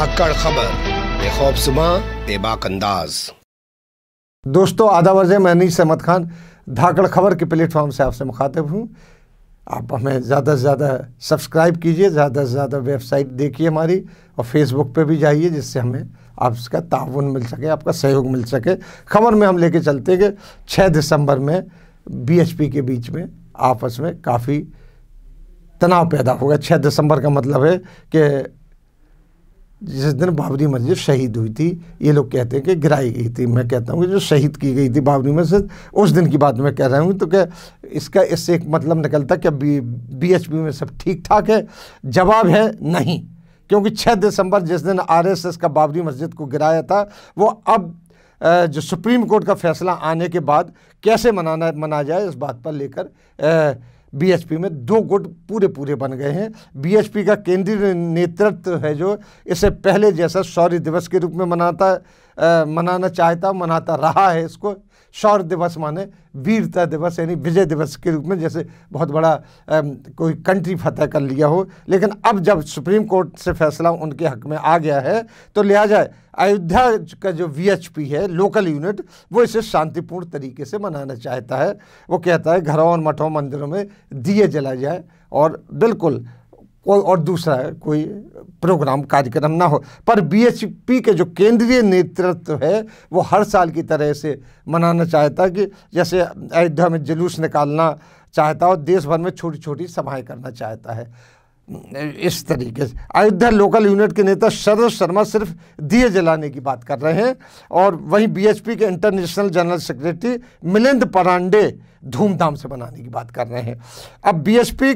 धाकड़ खबर बेखौफ सुबह बेबाक अंदाज दोस्तों आधा वर्ज मैं नीज अहमद खान धाकड़ खबर के प्लेटफॉर्म से आपसे मुखातिब हूँ आप हमें ज़्यादा से ज़्यादा सब्सक्राइब कीजिए ज़्यादा से ज़्यादा वेबसाइट देखिए हमारी और फेसबुक पे भी जाइए जिससे हमें आपका ताउन मिल सके आपका सहयोग मिल सके खबर में हम लेके चलते कि छः दिसंबर में बीएचपी के बीच में आपस में काफ़ी तनाव पैदा होगा छः दिसंबर का मतलब है कि जिस दिन बाबरी मस्जिद शहीद हुई थी ये लोग कहते हैं कि गिराई गई थी मैं कहता हूँ कि जो शहीद की गई थी बाबरी मस्जिद उस दिन की बात मैं कह रहा हूँ तो क्या इसका इससे एक मतलब निकलता कि बी बी एच पी में सब ठीक ठाक है जवाब है नहीं क्योंकि 6 दिसंबर जिस दिन आरएसएस का बाबरी मस्जिद को गिराया था वो अब जो सुप्रीम कोर्ट का फैसला आने के बाद कैसे मनाना मनाया जाए इस बात पर लेकर बीएसपी में दो गुट पूरे पूरे बन गए हैं बीएसपी का केंद्रीय नेतृत्व है जो इसे पहले जैसा शौर्य दिवस के रूप में मनाता मनाना चाहता मनाता रहा है इसको शौर्य दिवस माने वीरता दिवस यानी विजय दिवस के रूप में जैसे बहुत बड़ा कोई कंट्री फतह कर लिया हो लेकिन अब जब सुप्रीम कोर्ट से फैसला उनके हक में आ गया है तो लिहाजा अयोध्या का जो वीएचपी है लोकल यूनिट वो इसे शांतिपूर्ण तरीके से मनाना चाहता है वो कहता है घरों और मठों मंदिरों में दिए जला जाए और बिल्कुल कोई और दूसरा कोई प्रोग्राम कार्यक्रम ना हो पर बीएचपी के जो केंद्रीय नेतृत्व है वो हर साल की तरह से मनाना चाहता कि जैसे अयोध्या में जुलूस निकालना चाहता और देश भर में छोटी छोटी सभाएं करना चाहता है इस तरीके से अयोध्या लोकल यूनिट के नेता शरद शर्मा सिर्फ दिए जलाने की बात कर रहे हैं और वहीं बीएचपी के international general secretary Milind Parande धूमधाम से बनाने की बात कर रहे हैं अब बीएचपी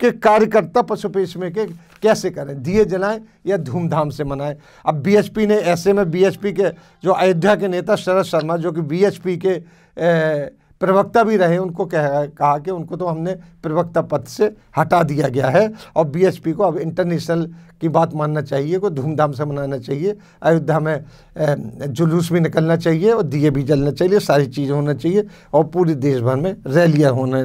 के कार्यकर्ता पशु पेशमे के कैसे करें दिए जलाएं या धूमधाम से मनाएं अब बीएचपी ने ऐसे में बीएचपी के जो अयोध्या के नेता शरद शर्मा जो कि बीएचपी के ए, प्रवक्ता भी रहे उनको कह कहा कि उनको तो हमने प्रवक्ता पद से हटा दिया गया है और बीएसपी को अब इंटरनेशनल की बात मानना चाहिए को धूमधाम से मनाना चाहिए अयोध्या में जुलूस भी निकलना चाहिए और दिए भी जलना चाहिए सारी चीज़ें होना चाहिए और पूरे देश भर में रैलियाँ होना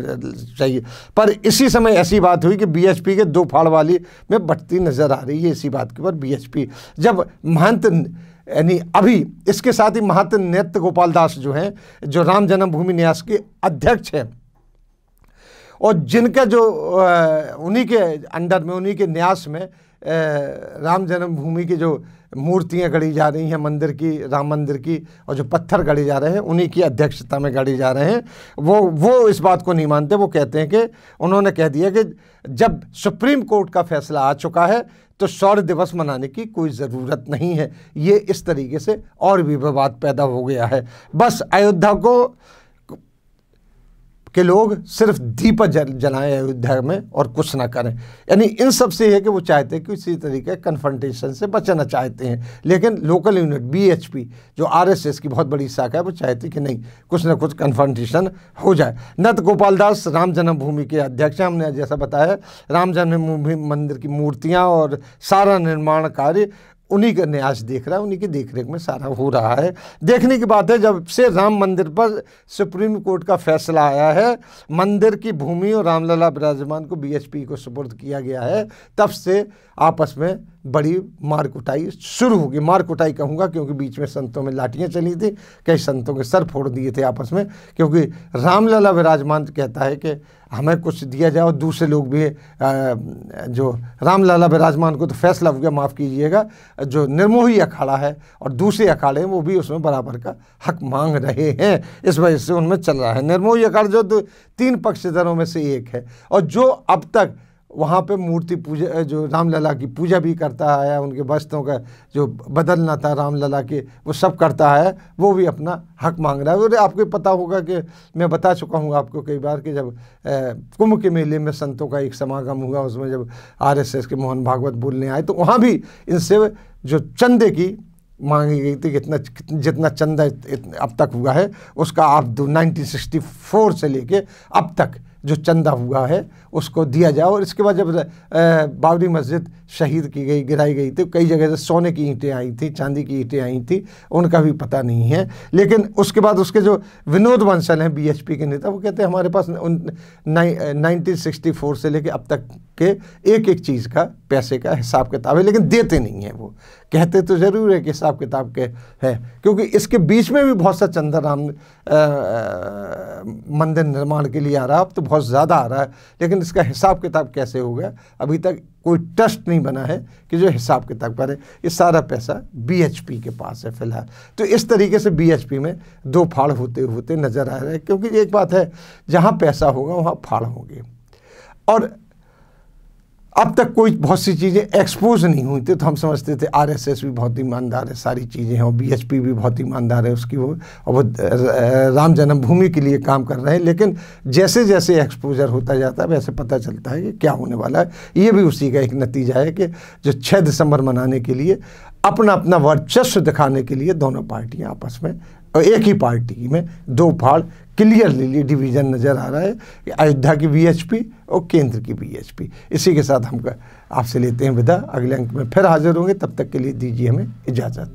चाहिए पर इसी समय ऐसी बात हुई कि बी के दो फाड़ वाली में बढ़ती नज़र आ रही है इसी बात के ऊपर बी जब महंत यानी अभी इसके साथ ही महात नेत्र गोपाल दास जो हैं जो राम जन्मभूमि न्यास के अध्यक्ष हैं और जिनका जो उन्हीं के अंडर में उन्हीं के न्यास में राम जन्मभूमि के जो मूर्तियां गढ़ी जा रही हैं मंदिर की राम मंदिर की और जो पत्थर गढ़े जा रहे हैं उन्हीं की अध्यक्षता में गढ़े जा रहे हैं वो वो इस बात को नहीं मानते वो कहते हैं कि उन्होंने कह दिया कि जब सुप्रीम कोर्ट का फैसला आ चुका है तो शौर्य दिवस मनाने की कोई ज़रूरत नहीं है ये इस तरीके से और भी विवाद पैदा हो गया है बस अयोध्या को कि लोग सिर्फ दीपक जल जलाएं अयोध्या में और कुछ ना करें यानी इन सब से है कि वो चाहते हैं कि इसी तरीके कन्फ्रंटेशन से बचना चाहते हैं लेकिन लोकल यूनिट बीएचपी जो आरएसएस की बहुत बड़ी शाखा है वो चाहती कि नहीं कुछ ना कुछ कन्फ्रंटेशन हो जाए नत गोपाल दास राम जन्मभूमि के अध्यक्ष हमने जैसा बताया राम जन्मभूमि मंदिर की मूर्तियाँ और सारा निर्माण कार्य उन्हीं का न्यास देख रहा है उन्हीं की देख रेख में सारा हो रहा है देखने की बात है जब से राम मंदिर पर सुप्रीम कोर्ट का फैसला आया है मंदिर की भूमि और रामलला विराजमान को बीएचपी को सुपुर्द किया गया है तब से आपस में बड़ी मार कुटाई शुरू होगी मार कुटाई कहूँगा क्योंकि बीच में संतों में लाठियाँ चली थी कई संतों के सर फोड़ दिए थे आपस में क्योंकि रामलला विराजमान कहता है कि हमें कुछ दिया जाए और दूसरे लोग भी जो रामलला विराजमान को तो फैसला हो गया माफ़ कीजिएगा जो निर्मोही अखाड़ा है और दूसरे अखाड़े हैं वो भी उसमें बराबर का हक मांग रहे हैं इस वजह से उनमें चल रहा है निर्मोही अखाड़ा जो तीन पक्षधरों में से एक है और जो अब तक वहाँ पे मूर्ति पूजा जो रामलला की पूजा भी करता है उनके वस्त्रों का जो बदलना था रामलला के वो सब करता है वो भी अपना हक मांग रहा है और आपको पता होगा कि मैं बता चुका हूँ आपको कई बार कि जब कुंभ के मेले में संतों का एक समागम हुआ उसमें जब आरएसएस के मोहन भागवत बोलने आए तो वहाँ भी इनसे जो चंदे की मांगी गई थी कितना जितना चंदा अब तक हुआ है उसका आप दो नाइनटीन से लेके अब तक जो चंदा हुआ है उसको दिया जाए और इसके बाद जब बाबरी मस्जिद शहीद की गई गिराई गई थी तो कई जगह से सोने की ईंटें आई थी चांदी की ईंटें आई थी उनका भी पता नहीं है लेकिन उसके बाद उसके जो विनोद बंसल हैं बीएचपी के नेता वो कहते हैं हमारे पास उन नाइनटीन सिक्सटी फोर से लेकर अब तक के एक एक चीज़ का पैसे का हिसाब किताब है लेकिन देते नहीं हैं वो कहते तो ज़रूर है कि हिसाब किताब के है क्योंकि इसके बीच में भी बहुत सा चंद्र राम मंदिर निर्माण के लिए आ रहा है अब तो बहुत ज़्यादा आ रहा है लेकिन इसका हिसाब किताब कैसे होगा अभी तक कोई ट्रस्ट नहीं बना है कि जो हिसाब किताब पर है ये सारा पैसा बीएचपी के पास है फिलहाल तो इस तरीके से बीएचपी में दो फाड़ होते होते नज़र आ रहे हैं क्योंकि एक बात है जहाँ पैसा होगा वहाँ फाड़ होंगे और अब तक कोई बहुत सी चीज़ें एक्सपोज नहीं हुई थी तो हम समझते थे आरएसएस भी बहुत ईमानदार है सारी चीज़ें हैं और बीएचपी भी बहुत ईमानदार है उसकी वो और वो राम जन्मभूमि के लिए काम कर रहे हैं लेकिन जैसे जैसे एक्सपोजर होता जाता है वैसे पता चलता है कि क्या होने वाला है ये भी उसी का एक नतीजा है कि जो छः दिसंबर मनाने के लिए अपना अपना वर्चस्व दिखाने के लिए दोनों पार्टियाँ आपस में और एक ही पार्टी में दो फाड़ क्लियरली डिवीज़न नज़र आ रहा है अयोध्या की बीएचपी और केंद्र की बीएचपी इसी के साथ हम आपसे लेते हैं विदा अगले अंक में फिर हाजिर होंगे तब तक के लिए दीजिए हमें इजाज़त